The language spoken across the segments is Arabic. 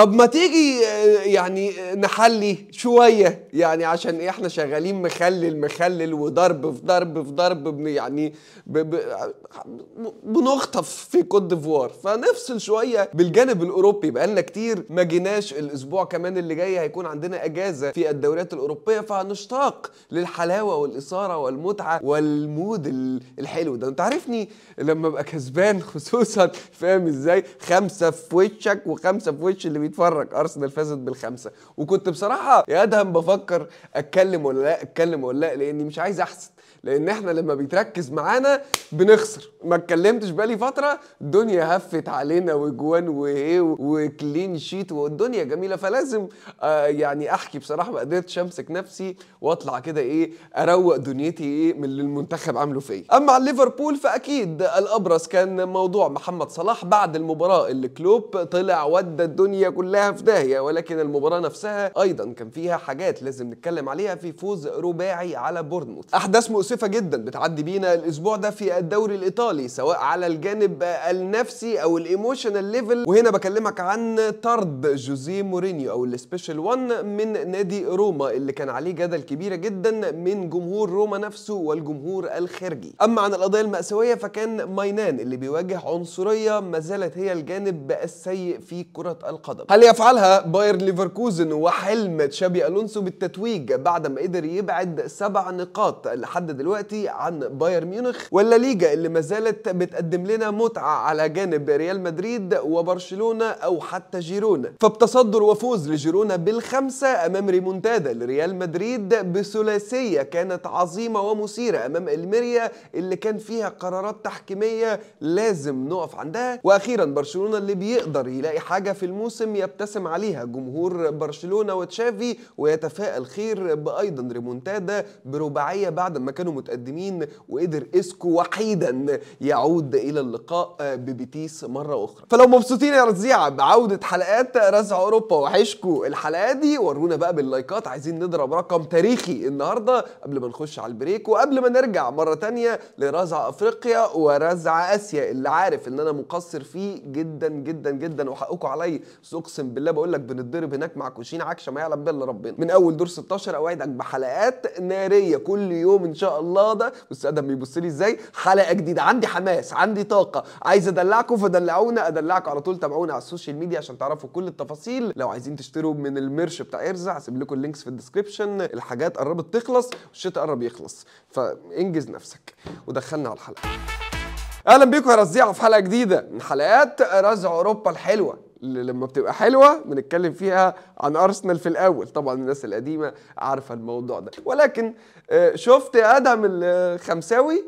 طب ما تيجي آه، يعني آه، نحلي شويه يعني عشان احنا شغالين مخلل مخلل وضرب في ضرب في ضرب يعني بنخطف في كوت ديفوار فنفصل شويه بالجانب الاوروبي بقالنا كتير ما جيناش الاسبوع كمان اللي جاي هيكون عندنا اجازه في الدوريات الاوروبيه فهنشتاق للحلاوه والاثاره والمتعه والمود الحلو ده انت عارفني لما ابقى كسبان خصوصا فاهم ازاي خمسه في وشك وخمسه في وش اللي بيتفرج ارسنال فازت بالخمسه وكنت بصراحه يا ادهم بفكر اتكلم ولا لا اتكلم ولا لا لاني مش عايز احسد لان احنا لما بيتركز معانا بنخسر ما اتكلمتش بقالي فتره الدنيا هفت علينا وجوان وايه وكلين شيت والدنيا جميله فلازم آه يعني احكي بصراحه ما قدرتش امسك نفسي واطلع كده ايه اروق دنيتي ايه من اللي المنتخب عامله فيا اما على ليفربول فاكيد الابرز كان موضوع محمد صلاح بعد المباراه اللي كلوب طلع ودى الدنيا كلها في داهيه ولكن المباراه نفسها ايضا كان فيها حاجات لازم نتكلم عليها في فوز رباعي على بورنموث احداث مؤسفة مؤسفة جدا بتعدي بينا الأسبوع ده في الدوري الإيطالي سواء على الجانب النفسي أو الإيموشنال ليفل وهنا بكلمك عن طرد جوزيه مورينيو أو السبيشال 1 من نادي روما اللي كان عليه جدل كبيرة جدا من جمهور روما نفسه والجمهور الخارجي أما عن القضية المأساوية فكان ماينان اللي بيواجه عنصرية ما زالت هي الجانب السيء في كرة القدم هل يفعلها باير ليفركوزن وحلم تشابي ألونسو بالتتويج بعد ما قدر يبعد سبع نقاط لحد دلوقتي عن بايرن ميونخ ولا ليجا اللي ما زالت بتقدم لنا متعه على جانب ريال مدريد وبرشلونه او حتى جيرونا فبتصدر وفوز لجيرونا بالخمسه امام ريمونتادا لريال مدريد بثلاثيه كانت عظيمه ومثيره امام الميريا اللي كان فيها قرارات تحكيميه لازم نقف عندها واخيرا برشلونه اللي بيقدر يلاقي حاجه في الموسم يبتسم عليها جمهور برشلونه وتشافي ويتفائل خير بايضا ريمونتادا برباعيه بعد ما كانوا كانوا متقدمين وقدر اسكو وحيدا يعود الى اللقاء آه، ببيتيس مره اخرى فلو مبسوطين يا رزيعه بعوده حلقات رزع اوروبا وحشكوا الحلقه دي ورونا بقى باللايكات عايزين نضرب رقم تاريخي النهارده قبل ما نخش على البريك وقبل ما نرجع مره تانية لرزع افريقيا ورزع اسيا اللي عارف ان انا مقصر فيه جدا جدا جدا وحقكم عليا بس اقسم بالله بقول لك بنتضرب هناك مع كوشين عكشه ما يعلم بالله ربنا من اول دور 16 اوعدك بحلقات ناريه كل يوم ان شاء الله ده بص ادم بيبص لي ازاي حلقه جديده عندي حماس عندي طاقه عايز ادلعكم فدلعونا ادلعكم على طول تابعونا على السوشيال ميديا عشان تعرفوا كل التفاصيل لو عايزين تشتروا من الميرش بتاع ارزع هسيب لكم اللينكس في الديسكربشن الحاجات قربت تخلص والشتاء قرب يخلص فانجز نفسك ودخلنا على الحلقه اهلا بيكم يا رزيعه في حلقه جديده من حلقات رزع اوروبا الحلوه لما بتبقى حلوه بنتكلم فيها عن ارسنال في الاول طبعا الناس القديمه عارفه الموضوع ده ولكن آه، شفت ادم الخمساوي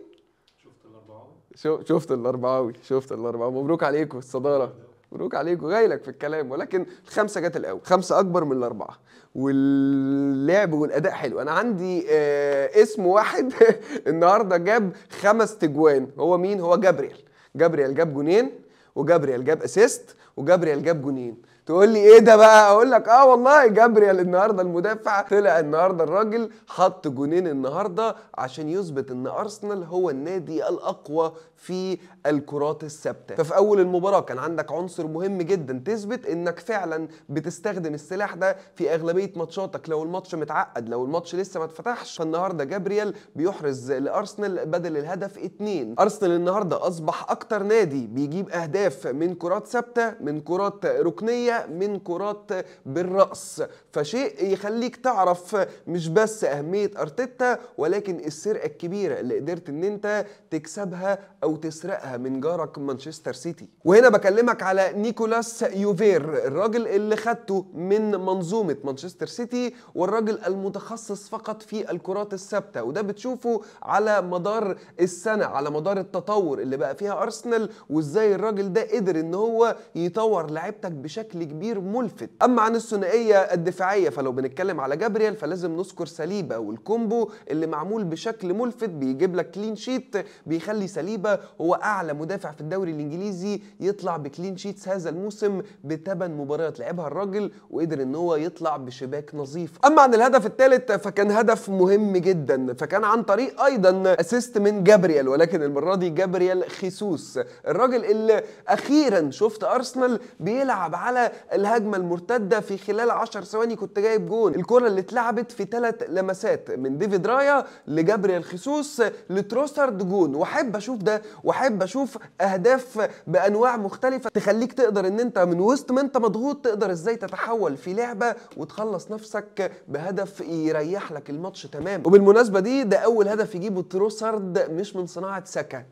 شفت الاربعاوي شفت الاربعاوي شفت الاربعاوي مبروك عليكم الصداره مبروك عليكم جاي لك في الكلام ولكن الخمسه جت الاول خمسه اكبر من الاربعه واللعب والاداء حلو انا عندي آه اسم واحد النهارده جاب خمس تجوان هو مين هو جابريل جابريل جاب جونين وجابريال جاب اسيست وجابريال جاب جونين تقول لي ايه ده بقى اقول لك اه والله جابريال النهارده المدافع طلع النهارده الراجل حط جونين النهارده عشان يثبت ان ارسنال هو النادي الاقوى في الكرات الثابته ففي اول المباراه كان عندك عنصر مهم جدا تثبت انك فعلا بتستخدم السلاح ده في اغلبيه ماتشاتك لو الماتش متعقد لو الماتش لسه ما اتفتحش فالنهارده جابرييل بيحرز لارسنال بدل الهدف اتنين ارسنال النهارده اصبح اكتر نادي بيجيب اهداف من كرات ثابته من كرات ركنيه من كرات بالراس فشيء يخليك تعرف مش بس اهميه ارتيتا ولكن السرقه الكبيره اللي قدرت ان انت تكسبها او او تسرقها من جارك مانشستر سيتي وهنا بكلمك على نيكولاس يوفير الراجل اللي خدته من منظومه مانشستر سيتي والراجل المتخصص فقط في الكرات الثابته وده بتشوفه على مدار السنه على مدار التطور اللي بقى فيها ارسنال وازاي الراجل ده قدر ان هو يطور لعبتك بشكل كبير ملفت اما عن الثنائيه الدفاعيه فلو بنتكلم على جابرييل فلازم نذكر سليبه والكومبو اللي معمول بشكل ملفت بيجيب لك كلين شيت بيخلي سليبه هو اعلى مدافع في الدوري الانجليزي يطلع بكلين شيتس هذا الموسم بثمان مباريات لعبها الراجل وقدر ان هو يطلع بشباك نظيف اما عن الهدف الثالث فكان هدف مهم جدا فكان عن طريق ايضا اسيست من جابرييل ولكن المره دي جابرييل خيسوس الراجل اللي اخيرا شفت ارسنال بيلعب على الهجمه المرتده في خلال 10 ثواني كنت جايب جون الكره اللي اتلعبت في ثلاث لمسات من ديفيد رايا لجابرييل خيسوس لتروسارد جون واحب اشوف ده واحب اشوف اهداف بانواع مختلفه تخليك تقدر ان انت من وسط ما انت مضغوط تقدر ازاي تتحول في لعبه وتخلص نفسك بهدف يريح لك الماتش تمام وبالمناسبه دي ده اول هدف يجيبه تروسارد مش من صناعه سكا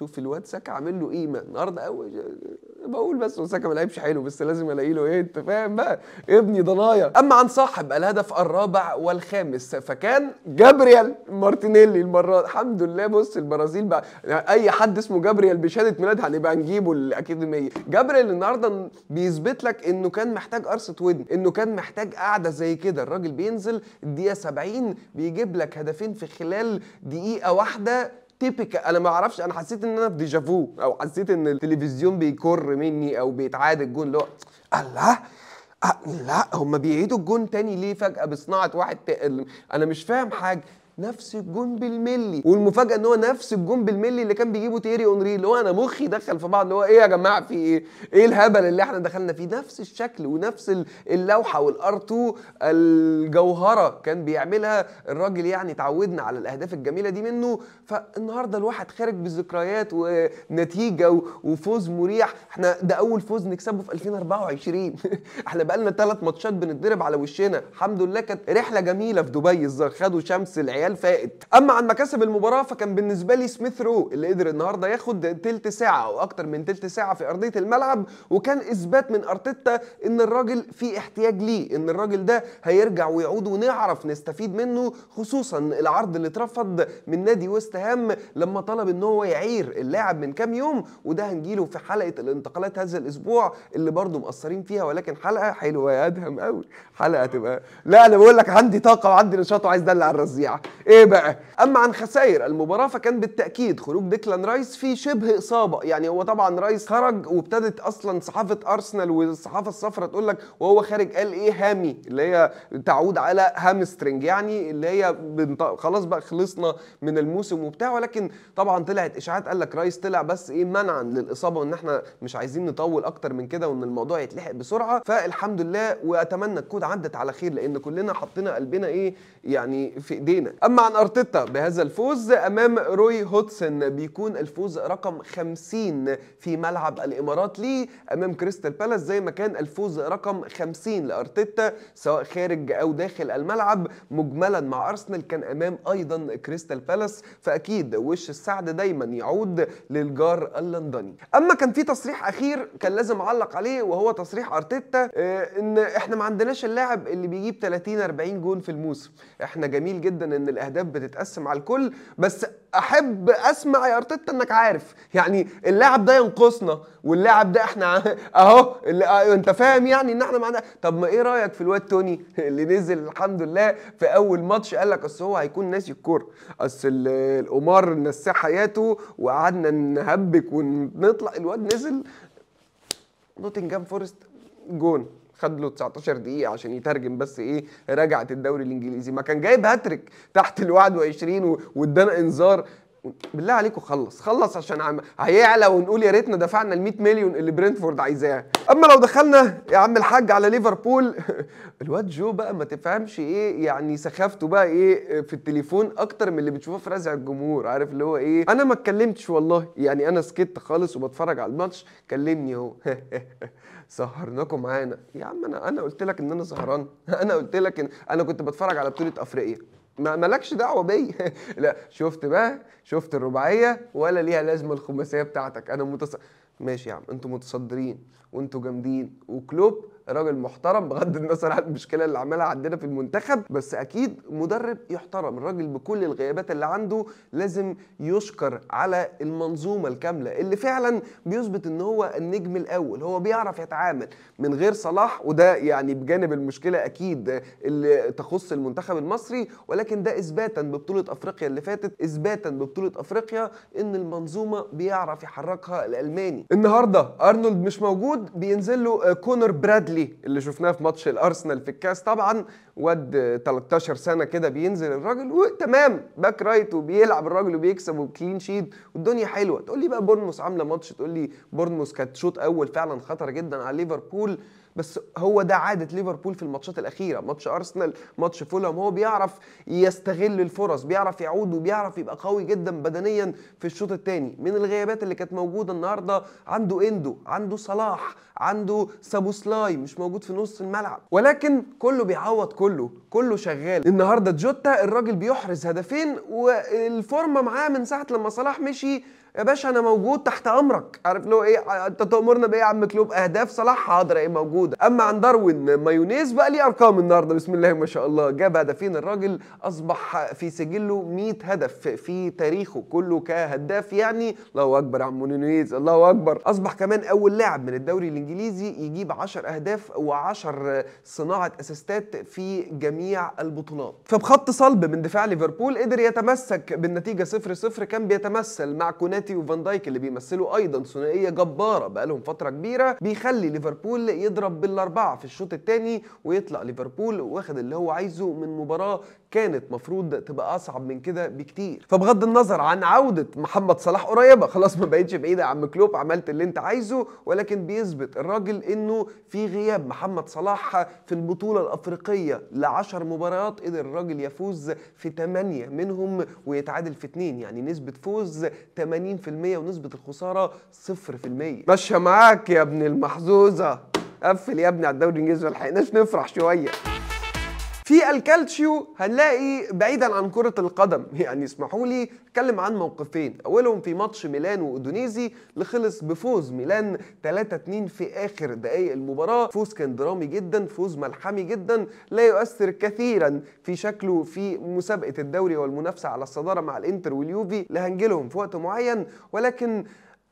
شوف الواد ساكا عامل له قيمه النهارده اول بقول بس ساكا ما لعبش حلو بس لازم الاقي له ايه انت فاهم بقى ابني ضنايا اما عن صاحب الهدف الرابع والخامس فكان جابريال مارتينيلي المره الحمد لله بص البرازيل بقى يعني اي حد اسمه جابريال بشهاده ميلاد هنبقى نجيبه الاكاديميه جابريال النهارده بيثبت لك انه كان محتاج قرصه ودن انه كان محتاج قاعده زي كده الراجل بينزل الدقيقه 70 بيجيب لك هدفين في خلال دقيقه واحده تيبيكال انا ما اعرفش انا حسيت ان انا في ديجافو او حسيت ان التلفزيون بيكر مني او بيتعاد الجون اللي الله أه لا هما بيعيدوا الجون تاني ليه فجأة بصناعة واحد تقل. أنا مش فاهم حاجة نفس الجون بالملي والمفاجاه ان هو نفس الجون بالملي اللي كان بيجيبه تيري اونري اللي هو انا مخي دخل في بعض اللي هو ايه يا جماعه في ايه ايه الهبل اللي احنا دخلنا فيه نفس الشكل ونفس اللوحه والار 2 الجوهره كان بيعملها الراجل يعني اتعودنا على الاهداف الجميله دي منه فالنهارده الواحد خارج بذكريات ونتيجه وفوز مريح احنا ده اول فوز نكسبه في 2024 احنا بقالنا ثلاث ماتشات بنتضرب على وشنا الحمد لله كانت رحله جميله في دبي الزر خدوا شمس العيال الريال فائت اما عن مكاسب المباراه فكان بالنسبه لي سميث رو اللي قدر النهارده ياخد تلت ساعه او اكتر من تلت ساعه في ارضيه الملعب وكان اثبات من ارتيتا ان الراجل في احتياج ليه ان الراجل ده هيرجع ويعود ونعرف نستفيد منه خصوصا العرض اللي اترفض من نادي ويست هام لما طلب ان هو يعير اللاعب من كام يوم وده هنجيله في حلقه الانتقالات هذا الاسبوع اللي برضه مقصرين فيها ولكن حلقه حلوه يا ادهم قوي حلقه تبقى لا انا بقول لك عندي طاقه وعندي نشاط وعايز دلع الرزيعه ايه بقى اما عن خسائر المباراه فكان بالتاكيد خروج ديكلان رايس في شبه اصابه يعني هو طبعا رايس خرج وابتدت اصلا صحافه ارسنال والصحافه الصفراء تقول لك وهو خارج قال ايه هامي اللي هي تعود على هامسترنج يعني اللي هي خلاص بقى خلصنا من الموسم وبتاع ولكن طبعا طلعت اشاعات قال لك رايس طلع بس ايه منعا للاصابه وان احنا مش عايزين نطول اكتر من كده وان الموضوع يتلحق بسرعه فالحمد لله واتمنى تكون عدت على خير لان كلنا حطينا قلبنا ايه يعني في ايدينا أما عن أرتيتا بهذا الفوز أمام روي هوتسن بيكون الفوز رقم 50 في ملعب الإمارات ليه أمام كريستال بالاس زي ما كان الفوز رقم 50 لأرتيتا سواء خارج أو داخل الملعب مجملا مع أرسنال كان أمام أيضا كريستال بالاس فأكيد وش السعد دايما يعود للجار اللندني أما كان في تصريح أخير كان لازم أعلق عليه وهو تصريح أرتيتا آه، إن إحنا ما عندناش اللاعب اللي بيجيب 30 40 جون في الموسم إحنا جميل جدا إن الاهداف بتتقسم على الكل بس احب اسمع يا ارتيتا انك عارف يعني اللاعب ده ينقصنا واللاعب ده احنا اهو آه، انت فاهم يعني ان احنا معنا طب ما ايه رايك في الواد توني اللي نزل الحمد لله في اول ماتش قال لك اصل هو هيكون ناسي الكوره اصل القمار نساه حياته وقعدنا نهبك ونطلع الواد نزل نوتنجهام فورست جون خد له 19 دقيقه عشان يترجم بس ايه رجعه الدوري الانجليزي ما كان جايب هاتريك تحت ال 21 وادانا انذار بالله عليكم خلص خلص عشان عم... هيعلى ونقول يا ريتنا دفعنا ال 100 مليون اللي برينتفورد عايزاه اما لو دخلنا يا عم الحاج على ليفربول الواد جو بقى ما تفهمش ايه يعني سخافته بقى ايه في التليفون اكتر من اللي بتشوفه في رزع الجمهور عارف اللي هو ايه انا ما اتكلمتش والله يعني انا سكت خالص وبتفرج على الماتش كلمني اهو سهرناكم معانا يا عم انا انا قلت لك ان انا سهران انا قلت لك إن انا كنت بتفرج على بطوله افريقيا ما مالكش دعوه بي لا شفت بقى شفت الرباعيه ولا ليها لازمه الخماسيه بتاعتك انا متص ماشي يا عم انتوا متصدرين وانتوا جامدين وكلوب راجل محترم بغض النظر عن المشكله اللي عملها عندنا في المنتخب بس اكيد مدرب يحترم الراجل بكل الغيابات اللي عنده لازم يشكر على المنظومه الكامله اللي فعلا بيثبت ان هو النجم الاول هو بيعرف يتعامل من غير صلاح وده يعني بجانب المشكله اكيد اللي تخص المنتخب المصري ولكن ده اثباتا ببطوله افريقيا اللي فاتت اثباتا ببطوله افريقيا ان المنظومه بيعرف يحركها الالماني النهارده ارنولد مش موجود بينزل له آه، كونر برادلي النادي اللي شفناه في ماتش الارسنال في الكاس طبعا واد 13 سنه كده بينزل الراجل وتمام باك رايت وبيلعب الراجل وبيكسب وكلين شيت والدنيا حلوه تقول لي بقى بورنموث عامله ماتش تقول لي بورنموث كانت شوط اول فعلا خطر جدا على ليفربول بس هو ده عاده ليفربول في الماتشات الاخيره ماتش ارسنال ماتش فولهام هو بيعرف يستغل الفرص بيعرف يعود وبيعرف يبقى قوي جدا بدنيا في الشوط الثاني من الغيابات اللي كانت موجوده النهارده عنده اندو عنده صلاح عنده سابوسلاي مش موجود في نص الملعب ولكن كله بيعوض كله كله شغال النهارده جوتا الراجل بيحرز هدفين والفورمه معاه من ساعه لما صلاح مشي يا باشا انا موجود تحت امرك عارف لو ايه انت تامرنا بايه يا عم كلوب اهداف صلاح حاضر ايه موجوده اما عن داروين مايونيز بقى ليه ارقام النهارده بسم الله ما شاء الله جاب هدفين الراجل اصبح في سجله 100 هدف في تاريخه كله كهداف يعني الله اكبر يا عم مايونيز الله اكبر اصبح كمان اول لاعب من الدوري الانجليزي يجيب 10 اهداف و10 صناعه اسيستات في جميع البطولات فبخط صلب من دفاع ليفربول قدر يتمسك بالنتيجه 0-0 كان بيتمثل مع كونات بناتي وفان دايك اللي بيمثلوا ايضا ثنائيه جباره بقالهم فتره كبيره بيخلي ليفربول يضرب بالاربعه في الشوط الثاني ويطلع ليفربول واخد اللي هو عايزه من مباراه كانت مفروض تبقى اصعب من كده بكتير فبغض النظر عن عوده محمد صلاح قريبه خلاص ما بقتش بعيده يا عم كلوب عملت اللي انت عايزه ولكن بيثبت الراجل انه في غياب محمد صلاح في البطوله الافريقيه ل 10 مباريات قدر الراجل يفوز في 8 منهم ويتعادل في 2 يعني نسبه فوز 80% ونسبه الخساره 0% ماشيه معاك يا ابن المحظوظه قفل يا ابني على الدوري الانجليزي ما نفرح شويه في الكالتشيو هنلاقي بعيدا عن كرة القدم يعني اسمحوا لي اتكلم عن موقفين اولهم في ماتش ميلان وادونيزي اللي خلص بفوز ميلان 3-2 في اخر دقايق المباراة فوز كان درامي جدا فوز ملحمي جدا لا يؤثر كثيرا في شكله في مسابقة الدوري والمنافسة على الصدارة مع الانتر واليوفي اللي هنجيلهم في وقت معين ولكن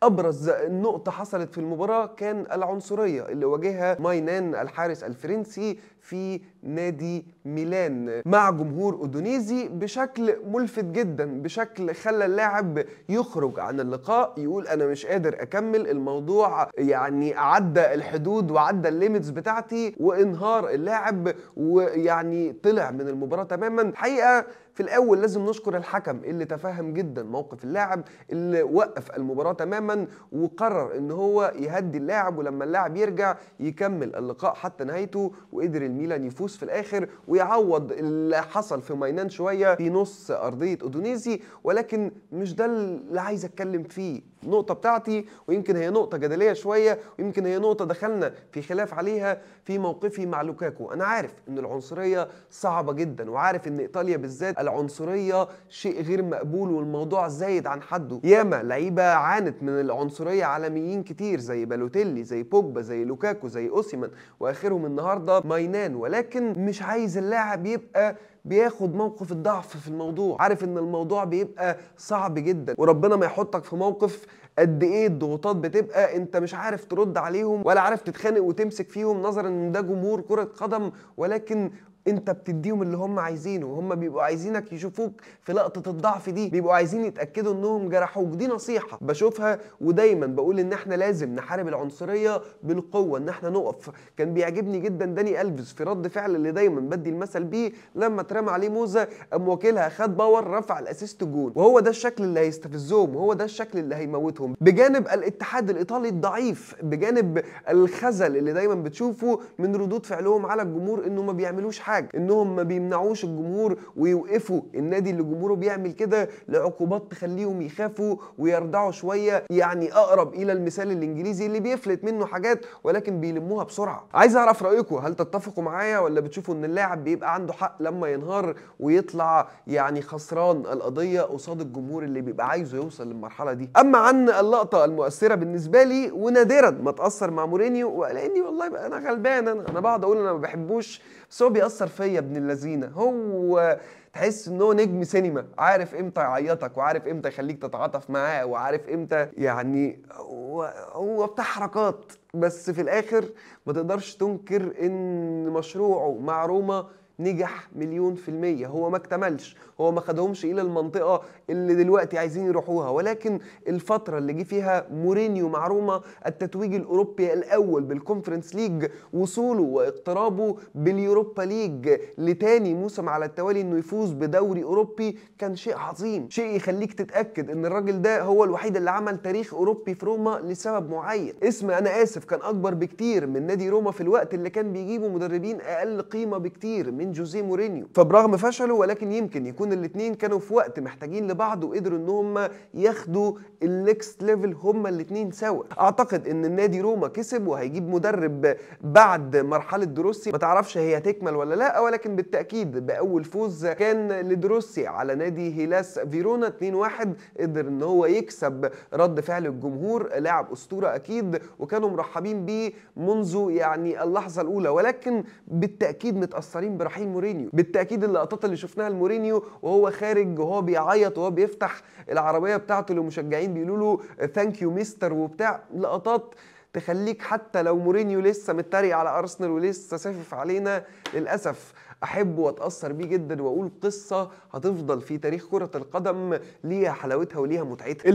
ابرز نقطه حصلت في المباراه كان العنصريه اللي واجهها ماينان الحارس الفرنسي في نادي ميلان مع جمهور أودونيزي بشكل ملفت جدا بشكل خلى اللاعب يخرج عن اللقاء يقول أنا مش قادر أكمل الموضوع يعني عدى الحدود وعدى الليميتس بتاعتي وانهار اللاعب ويعني طلع من المباراة تماما حقيقة في الاول لازم نشكر الحكم اللي تفهم جدا موقف اللاعب اللي وقف المباراه تماما وقرر ان هو يهدي اللاعب ولما اللاعب يرجع يكمل اللقاء حتى نهايته وقدر الميلان يفوز في الاخر ويعوض اللي حصل في ماينان شويه في نص ارضيه اودونيزي ولكن مش ده اللي عايز اتكلم فيه النقطه بتاعتي ويمكن هي نقطه جدليه شويه ويمكن هي نقطه دخلنا في خلاف عليها في موقفي مع لوكاكو انا عارف ان العنصريه صعبه جدا وعارف ان ايطاليا بالذات العنصريه شيء غير مقبول والموضوع زايد عن حده ياما لعيبه عانت من العنصريه عالميين كتير زي بالوتيلي زي بوجبا زي لوكاكو زي اوسيمان واخرهم النهارده ماينان ولكن مش عايز اللاعب يبقى بياخد موقف الضعف في الموضوع عارف ان الموضوع بيبقى صعب جدا وربنا ما يحطك في موقف قد ايه الضغوطات بتبقى انت مش عارف ترد عليهم ولا عارف تتخانق وتمسك فيهم نظرا ان ده جمهور كره قدم ولكن انت بتديهم اللي هم عايزينه وهم بيبقوا عايزينك يشوفوك في لقطه الضعف دي بيبقوا عايزين يتاكدوا انهم جرحوك دي نصيحه بشوفها ودايما بقول ان احنا لازم نحارب العنصريه بالقوه ان احنا نقف كان بيعجبني جدا داني الفيس في رد فعل اللي دايما بدي المثل بيه لما اترمى عليه موزه قام واكلها خد باور رفع الاسيست جون وهو ده الشكل اللي هيستفزهم وهو ده الشكل اللي هيموتهم بجانب الاتحاد الايطالي الضعيف بجانب الخزل اللي دايما بتشوفه من ردود فعلهم على الجمهور انه ما بيعملوش حاجه حاجه انهم ما بيمنعوش الجمهور ويوقفوا النادي اللي جمهوره بيعمل كده لعقوبات تخليهم يخافوا ويرضعوا شويه يعني اقرب الى المثال الانجليزي اللي بيفلت منه حاجات ولكن بيلموها بسرعه عايز اعرف رايكم هل تتفقوا معايا ولا بتشوفوا ان اللاعب بيبقى عنده حق لما ينهار ويطلع يعني خسران القضيه قصاد الجمهور اللي بيبقى عايزه يوصل للمرحله دي اما عن اللقطه المؤثره بالنسبه لي ونادرا ما اتاثر مع مورينيو لاني والله انا غلبان انا بقعد اقول انا ما بحبوش بس هو بيأثر فيا ابن اللذينه هو تحس ان هو نجم سينما عارف امتى يعيطك وعارف امتى يخليك تتعاطف معاه وعارف امتى يعني هو, هو بتاع حركات بس في الاخر ما تقدرش تنكر ان مشروعه مع روما نجح مليون في المية هو ما اكتملش هو ما خدهمش إلى المنطقة اللي دلوقتي عايزين يروحوها ولكن الفترة اللي جه فيها مورينيو مع روما التتويج الأوروبي الأول بالكونفرنس ليج وصوله واقترابه باليوروبا ليج لتاني موسم على التوالي إنه يفوز بدوري أوروبي كان شيء عظيم شيء يخليك تتأكد إن الراجل ده هو الوحيد اللي عمل تاريخ أوروبي في روما لسبب معين اسم أنا آسف كان أكبر بكتير من نادي روما في الوقت اللي كان بيجيبوا مدربين أقل قيمة بكتير من جوزيه مورينيو فبرغم فشله ولكن يمكن يكون الاتنين كانوا في وقت محتاجين بعض وقدروا ان هم ياخدوا النكست ليفل هم الاثنين سوا اعتقد ان النادي روما كسب وهيجيب مدرب بعد مرحله دروسي ما تعرفش هي هتكمل ولا لا ولكن بالتاكيد باول فوز كان لدروسي على نادي هيلاس فيرونا 2-1 قدر ان هو يكسب رد فعل الجمهور لاعب اسطوره اكيد وكانوا مرحبين بيه منذ يعني اللحظه الاولى ولكن بالتاكيد متاثرين برحيل مورينيو بالتاكيد اللقطات اللي شفناها لمورينيو وهو خارج وهو بيعيط وهو وهو بيفتح العربيه بتاعته للمشجعين بيقولوا له ثانك يو مستر وبتاع لقطات تخليك حتى لو مورينيو لسه متريق على ارسنال ولسه سافف علينا للاسف احبه واتاثر بيه جدا واقول قصه هتفضل في تاريخ كره القدم ليها حلاوتها وليها متعتها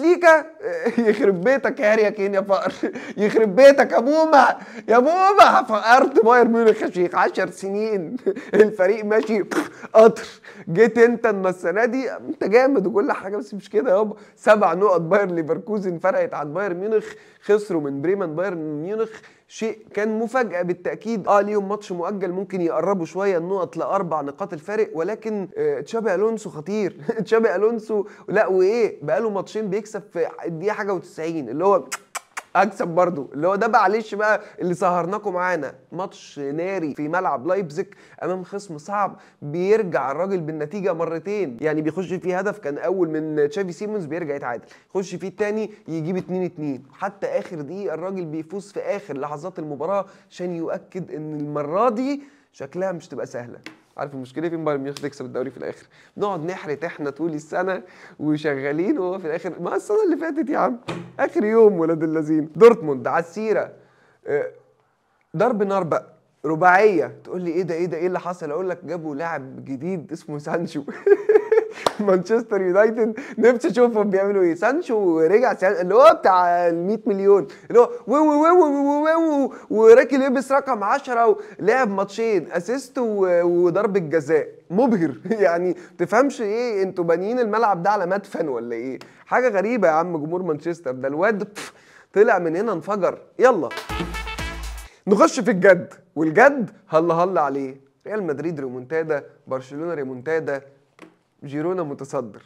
ليجا آه، يخرب بيتك يا هاري كين يا فقر يخرب بيتك يا بوما يا بوما فقرت بايرن ميونخ يا شيخ 10 سنين الفريق ماشي قطر جيت انت ان السنه دي انت جامد وكل حاجه بس مش كده يابا سبع نقط بايرن ليفركوزن فرقت عن بايرن ميونخ خسروا من بريمان بايرن ميونخ شيء كان مفاجأة بالتأكيد اه ليهم ماتش مؤجل ممكن يقربوا شوية النقط لأربع نقاط الفارق ولكن آه تشابي ألونسو خطير تشابي ألونسو لا وإيه بقاله ماتشين بيكسب في الدقيقة حاجة و90 اللي هو اكسب برضو اللي هو ده معلش بقى اللي سهرناكم معانا ماتش ناري في ملعب لايبزيك امام خصم صعب بيرجع الراجل بالنتيجه مرتين يعني بيخش فيه هدف كان اول من تشافي سيمونز بيرجع يتعادل يخش فيه الثاني يجيب 2 2 حتى اخر دقيقه الراجل بيفوز في اخر لحظات المباراه عشان يؤكد ان المره دي شكلها مش تبقى سهله عارف المشكله إيه؟ فين بايرن ميونخ تكسب الدوري في الاخر نقعد نحرت احنا طول السنه وشغالين وهو في الاخر ما السنه اللي فاتت يا عم اخر يوم ولاد اللذين دورتموند على السيره آه، ضرب نار بقى رباعيه تقول لي ايه ده ايه ده ايه اللي حصل اقول لك جابوا لاعب جديد اسمه سانشو مانشستر يونايتد نفسي اشوفهم بيعملوا ايه سانشو رجع اللي هو بتاع ال 100 مليون اللي هو وي وي وي وي وي وي وراكي لبس رقم 10 ولعب ماتشين اسيست وضربه جزاء مبهر يعني تفهمش ايه انتوا بانيين الملعب ده على مدفن ولا ايه حاجه غريبه يا عم جمهور مانشستر ده الواد طلع من هنا انفجر يلا نخش في الجد والجد هلا هلا عليه ريال مدريد ريمونتادا برشلونه ريمونتادا جيرونا متصدر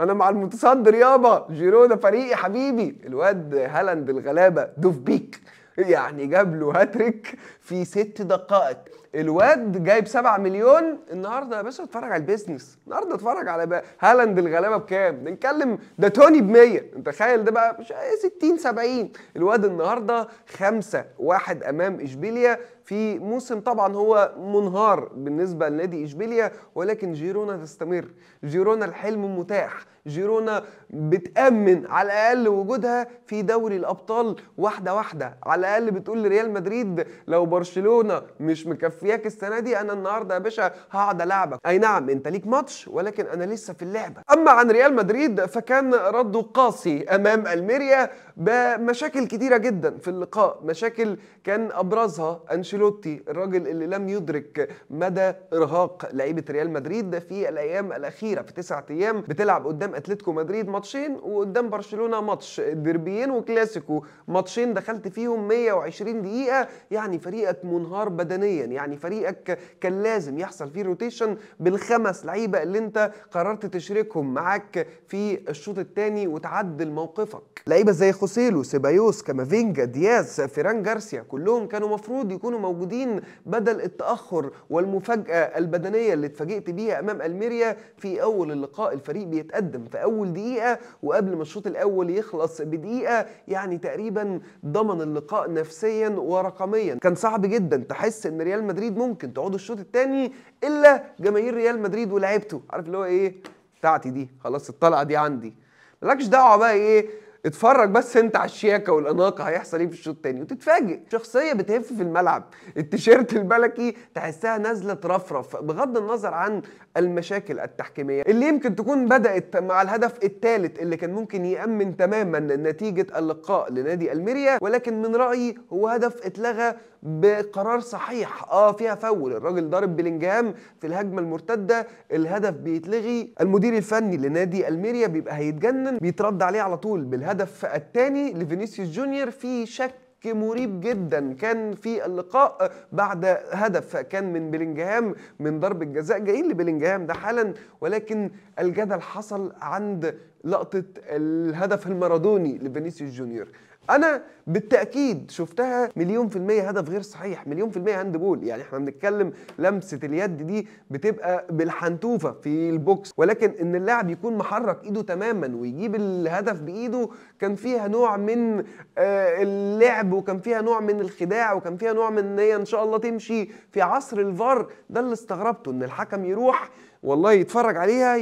انا مع المتصدر يابا جيرونا فريقي حبيبي الواد هالاند الغلابه دوف بيك يعني جاب له هاتريك في ست دقائق الواد جايب 7 مليون النهارده يا باشا اتفرج على البيزنس النهارده اتفرج على هالاند الغلابه بكام نتكلم ده توني ب 100 انت تخيل ده بقى مش 60 70 الواد النهارده 5 1 امام اشبيليا في موسم طبعا هو منهار بالنسبه لنادي اشبيليا ولكن جيرونا تستمر جيرونا الحلم متاح جيرونا بتامن على الاقل وجودها في دوري الابطال واحده واحده على الاقل بتقول لريال مدريد لو برشلونه مش مكفي فيك السنه دي انا النهارده يا باشا هقعد العبك اي نعم انت ليك ماتش ولكن انا لسه في اللعبه اما عن ريال مدريد فكان رده قاسي امام الميريا بمشاكل كتيرة جدا في اللقاء مشاكل كان أبرزها أنشيلوتي الراجل اللي لم يدرك مدى إرهاق لعيبة ريال مدريد في الأيام الأخيرة في تسعة أيام بتلعب قدام أتلتيكو مدريد ماتشين وقدام برشلونة ماتش ديربيين وكلاسيكو ماتشين دخلت فيهم 120 دقيقة يعني فريقك منهار بدنيا يعني فريقك كان لازم يحصل فيه روتيشن بالخمس لعيبة اللي انت قررت تشركهم معاك في الشوط الثاني وتعدل موقفك لعيبة زي خوسيلو سيبايوس كامافينجا دياز فيران جارسيا كلهم كانوا مفروض يكونوا موجودين بدل التاخر والمفاجاه البدنيه اللي اتفاجئت بيها امام الميريا في اول اللقاء الفريق بيتقدم في اول دقيقه وقبل ما الشوط الاول يخلص بدقيقه يعني تقريبا ضمن اللقاء نفسيا ورقميا كان صعب جدا تحس ان ريال مدريد ممكن تقعد الشوط الثاني الا جماهير ريال مدريد ولاعيبته عارف اللي هو ايه بتاعتي دي خلاص الطلعه دي عندي مالكش دعوه بقى ايه اتفرج بس انت على الشياكه والاناقه هيحصل ايه في الشوط الثاني وتتفاجئ شخصيه بتهف في الملعب التيشيرت البلكي تحسها نازله ترفرف بغض النظر عن المشاكل التحكيميه اللي يمكن تكون بدات مع الهدف الثالث اللي كان ممكن يامن تماما نتيجه اللقاء لنادي الميريا ولكن من رايي هو هدف اتلغى بقرار صحيح اه فيها فول الراجل ضارب بلينجهام في الهجمه المرتده الهدف بيتلغي المدير الفني لنادي الميريا بيبقى هيتجنن بيترد عليه على طول بالهدف الثاني لفينيسيوس جونيور في شك مريب جدا كان في اللقاء بعد هدف كان من بلينجهام من ضرب الجزاء جايين لبلينجهام ده حالا ولكن الجدل حصل عند لقطه الهدف المارادوني لفينيسيوس جونيور انا بالتاكيد شفتها مليون في الميه هدف غير صحيح مليون في الميه هاند بول يعني احنا بنتكلم لمسه اليد دي بتبقى بالحنتوفه في البوكس ولكن ان اللاعب يكون محرك ايده تماما ويجيب الهدف بايده كان فيها نوع من آه، اللعب وكان فيها نوع من الخداع وكان فيها نوع من ان هي ان شاء الله تمشي في عصر الفار ده اللي استغربته ان الحكم يروح والله يتفرج عليها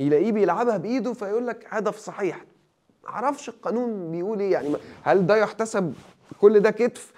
يلاقيه بيلعبها بايده فيقول لك هدف صحيح اعرفش القانون بيقول ايه يعني هل ده يحتسب كل ده كتف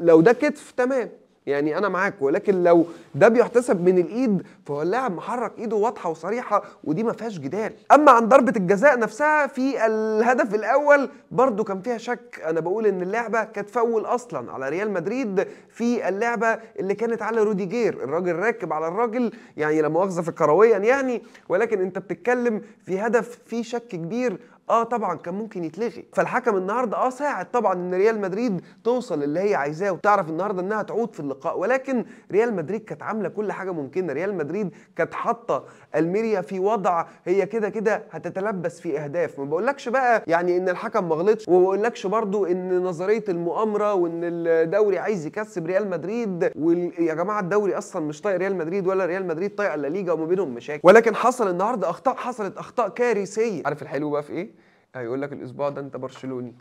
لو ده كتف تمام يعني انا معاك ولكن لو ده بيحتسب من الايد فهو اللاعب محرك ايده واضحه وصريحه ودي ما فيهاش جدال اما عن ضربه الجزاء نفسها في الهدف الاول برضو كان فيها شك انا بقول ان اللعبه كانت فاول اصلا على ريال مدريد في اللعبه اللي كانت على روديجير الراجل راكب على الراجل يعني لا مؤاخذه في كرويا يعني ولكن انت بتتكلم في هدف فيه شك كبير اه طبعا كان ممكن يتلغي فالحكم النهارده اه ساعد طبعا ان ريال مدريد توصل اللي هي عايزاه وتعرف النهارده انها تعود في اللقاء ولكن ريال مدريد كانت عامله كل حاجه ممكنه ريال مدريد كانت حاطه الميريا في وضع هي كده كده هتتلبس في اهداف ما بقولكش بقى يعني ان الحكم ما غلطش وما بقولكش برضو ان نظريه المؤامره وان الدوري عايز يكسب ريال مدريد ويا جماعه الدوري اصلا مش طايق ريال مدريد ولا ريال مدريد طايق لا ليجا وما بينهم مشاكل ولكن حصل النهارده اخطاء حصلت اخطاء كارثيه عارف الحلو بقى في ايه هيقول لك الاسبوع ده انت برشلوني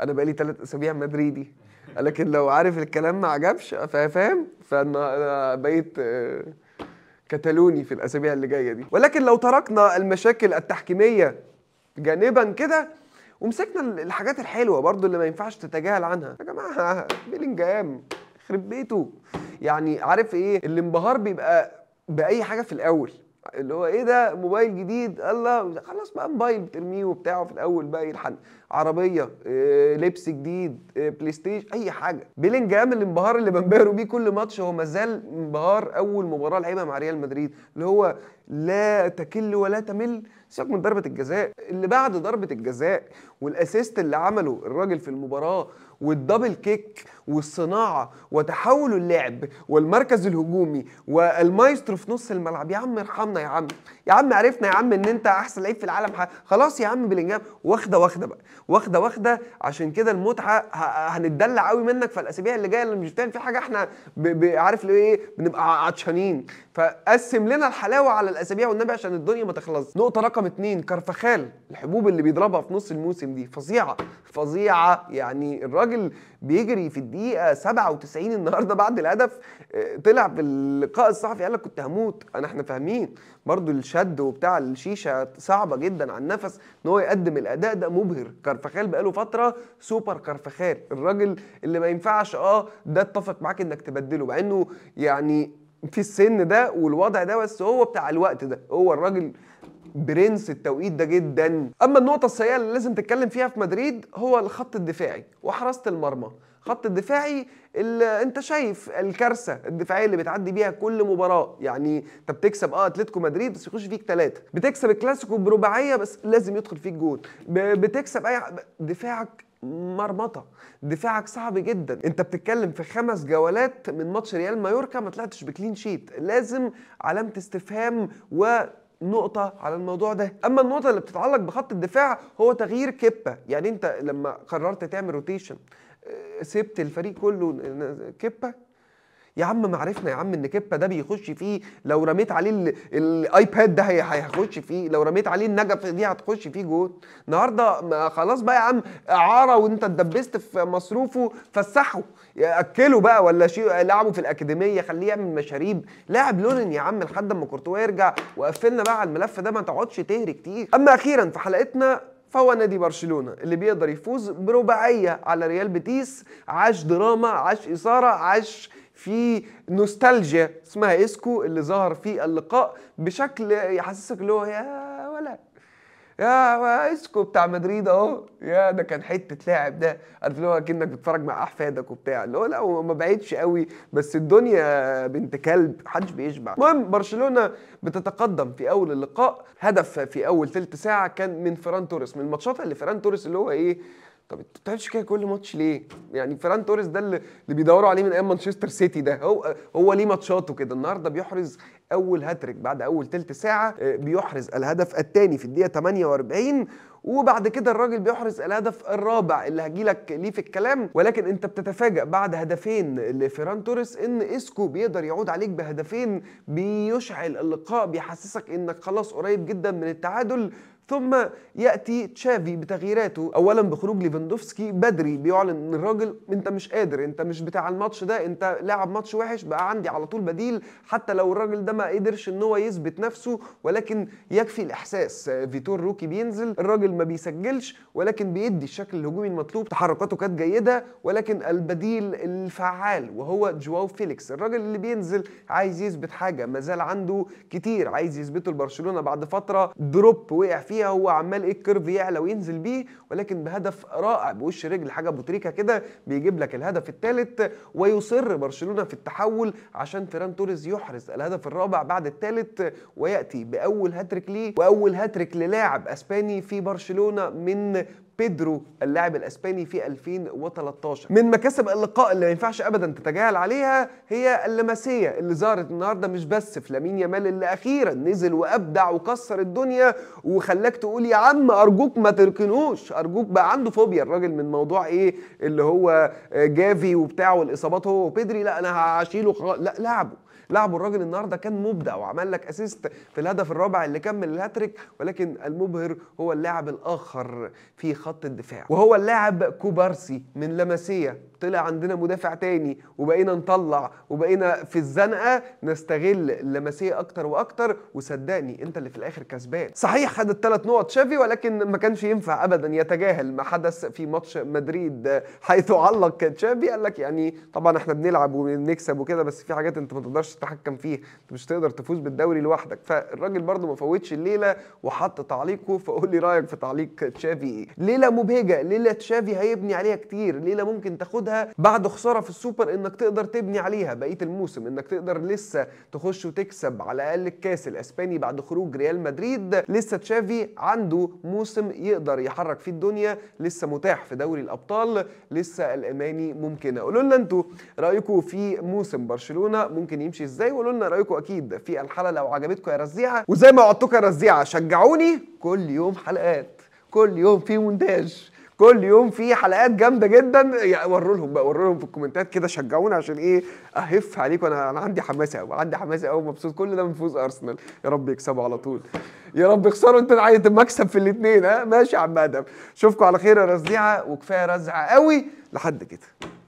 انا بقالي ثلاث اسابيع مدريدي لكن لو عارف الكلام ما عجبش فاهم فانا بقيت آه، كتالوني في الاسابيع اللي جايه دي ولكن لو تركنا المشاكل التحكيميه جانبا كده ومسكنا الحاجات الحلوه برضو اللي ما ينفعش تتجاهل عنها يا جماعه بيلينجهام يخرب بيته يعني عارف ايه الانبهار بيبقى باي حاجه في الاول اللي هو ايه ده موبايل جديد الله خلاص بقى موبايل بترميه وبتاعه في الاول بقى يلحن عربيه إيه لبس جديد إيه بلاي ستيشن اي حاجه بيلينجهام الانبهار اللي بنبهره بيه كل ماتش هو مازال انبهار اول مباراه لعبها مع ريال مدريد اللي هو لا تكل ولا تمل سيبك من ضربه الجزاء اللي بعد ضربه الجزاء والاسيست اللي عمله الراجل في المباراه والدبل كيك والصناعه وتحول اللعب والمركز الهجومي والمايسترو في نص الملعب يا عم ارحمنا يا عم يا عم عرفنا يا عم ان انت احسن لعيب في العالم خلاص يا عم بلينجهام واخده واخده بقى واخده واخده عشان كده المتعه هنتدلع قوي منك فالاسابيع اللي جايه اللي مش في حاجه احنا عارف ايه بنبقى عطشانين فقسم لنا الحلاوه على الاسابيع والنبي عشان الدنيا ما تخلص نقطه رقم اتنين كرفخال الحبوب اللي بيضربها في نص الموسم دي فظيعه فظيعه يعني الراجل بيجري في الدي الدقيقه 97 النهارده بعد الهدف آه، طلع في اللقاء الصحفي قال لك كنت هموت انا احنا فاهمين برضو الشد وبتاع الشيشه صعبه جدا على النفس ان هو يقدم الاداء ده مبهر كرفخال بقاله فتره سوبر كرفخال الراجل اللي ما ينفعش اه ده اتفق معاك انك تبدله مع انه يعني في السن ده والوضع ده بس هو بتاع الوقت ده هو الراجل برنس التوقيت ده جدا اما النقطه السيئه اللي لازم تتكلم فيها في مدريد هو الخط الدفاعي وحراسه المرمى خط الدفاعي اللي انت شايف الكارثه الدفاعيه اللي بتعدي بيها كل مباراه يعني انت بتكسب اه اتلتيكو مدريد بس يخش فيك ثلاثه بتكسب الكلاسيكو برباعيه بس لازم يدخل فيك جول بتكسب اي دفاعك مرمطه دفاعك صعب جدا انت بتتكلم في خمس جولات من ماتش ريال مايوركا ما طلعتش بكلين شيت لازم علامه استفهام و نقطة على الموضوع ده، أما النقطة اللي بتتعلق بخط الدفاع هو تغيير كبة، يعني أنت لما قررت تعمل روتيشن سبت الفريق كله كبه يا عم ما عرفنا يا عم ان كبه ده بيخش فيه لو رميت عليه الايباد ده هيخش فيه لو رميت عليه النجف دي هتخش فيه جول النهارده خلاص بقى يا عم اعاره وانت اتدبست في مصروفه فسحه اكله بقى ولا شيء لعبه في الاكاديميه خليه يعمل مشاريب لاعب لونن يا عم لحد اما كورتوا يرجع وقفلنا بقى على الملف ده ما تقعدش تهري كتير اما اخيرا في حلقتنا فهو نادي برشلونه اللي بيقدر يفوز برباعيه على ريال بيتيس عاش دراما عاش اثاره عاش في نوستالجيا اسمها اسكو اللي ظهر في اللقاء بشكل يحسسك اللي هو يا اسكو بتاع مدريد اهو يا ده كان حته لاعب ده عارف اللي هو كانك بتتفرج مع احفادك وبتاع اللي هو لا وما بعيدش قوي بس الدنيا بنت كلب محدش بيشبع المهم برشلونه بتتقدم في اول اللقاء هدف في اول ثلث ساعه كان من فران توريس من الماتشات اللي فران توريس اللي هو ايه طب انت بتعملش كده كل ماتش ليه؟ يعني فران توريس ده اللي بيدوروا عليه من ايام مانشستر سيتي ده هو هو ليه ماتشاته كده النهارده بيحرز اول هاتريك بعد اول تلت ساعه آه، بيحرز الهدف الثاني في الدقيقه 48 وبعد كده الراجل بيحرز الهدف الرابع اللي هجيلك ليه في الكلام ولكن انت بتتفاجأ بعد هدفين لفيران توريس ان اسكو بيقدر يعود عليك بهدفين بيشعل اللقاء بيحسسك انك خلاص قريب جدا من التعادل ثم ياتي تشافي بتغييراته اولا بخروج ليفاندوفسكي بدري بيعلن ان الراجل انت مش قادر انت مش بتاع الماتش ده انت لاعب ماتش وحش بقى عندي على طول بديل حتى لو الراجل ده ما قدرش ان هو يثبت نفسه ولكن يكفي الاحساس فيتور روكي بينزل الراجل ما بيسجلش ولكن بيدي الشكل الهجومي المطلوب تحركاته كانت جيده ولكن البديل الفعال وهو جواو فيليكس الراجل اللي بينزل عايز يثبت حاجه ما زال عنده كتير عايز يثبته لبرشلونه بعد فتره دروب وقع فيها الثانيه هو عمال ايه الكيرف يعلى وينزل بيه ولكن بهدف رائع بوش رجل حاجه بوتريكه كده بيجيب لك الهدف الثالث ويصر برشلونه في التحول عشان فيران توريز يحرز الهدف الرابع بعد الثالث وياتي باول هاتريك ليه واول هاتريك للاعب اسباني في برشلونه من بيدرو اللاعب الاسباني في 2013 من مكاسب اللقاء اللي ما ينفعش ابدا تتجاهل عليها هي اللمسيه اللي ظهرت النهارده مش بس في لامين يامال اللي اخيرا نزل وابدع وكسر الدنيا وخلاك تقول يا عم ارجوك ما تركنوش ارجوك بقى عنده فوبيا الراجل من موضوع ايه اللي هو جافي وبتاع والاصابات هو وبيدري لا انا هشيله لا لعبه لعبه الراجل النهارده كان مبدع وعمل لك اسيست في الهدف الرابع اللي كمل الهاتريك ولكن المبهر هو اللاعب الاخر في خط الدفاع وهو اللاعب كوبارسي من لاماسيا طلع عندنا مدافع تاني وبقينا نطلع وبقينا في الزنقه نستغل اللمسيه اكتر واكتر وصدقني انت اللي في الاخر كسبان صحيح خد الثلاث نقط تشافي ولكن ما كانش ينفع ابدا يتجاهل ما حدث في ماتش مدريد حيث علق تشافي قال لك يعني طبعا احنا بنلعب وبنكسب وكده بس في حاجات انت ما تقدرش تتحكم فيها انت مش تقدر تفوز بالدوري لوحدك فالراجل برده ما فوتش الليله وحط تعليقه فقول لي رايك في تعليق تشافي ايه ليله مبهجه ليله تشافي هيبني عليها كتير ليله ممكن تاخدها عندها بعد خساره في السوبر انك تقدر تبني عليها بقيه الموسم انك تقدر لسه تخش وتكسب على الاقل الكاس الاسباني بعد خروج ريال مدريد لسه تشافي عنده موسم يقدر يحرك فيه الدنيا لسه متاح في دوري الابطال لسه الاماني ممكنه قولوا لنا انتوا رايكم في موسم برشلونه ممكن يمشي ازاي وقولوا لنا رايكم اكيد في الحلقه لو عجبتكم يا رزيعه وزي ما وعدتكم يا رزيعه شجعوني كل يوم حلقات كل يوم في مونتاج كل يوم في حلقات جامده جدا وروا لهم بقى وروا لهم في الكومنتات كده شجعونا عشان ايه اهف عليكم انا انا عندي حماسه قوي عندي حماسه قوي مبسوط كل ده من فوز ارسنال يا رب يكسبوا على طول يا رب يخسروا انت عايز المكسب في الاثنين ها ماشي يا عم ادم اشوفكم على خير يا رزيعه وكفايه رزعه قوي لحد كده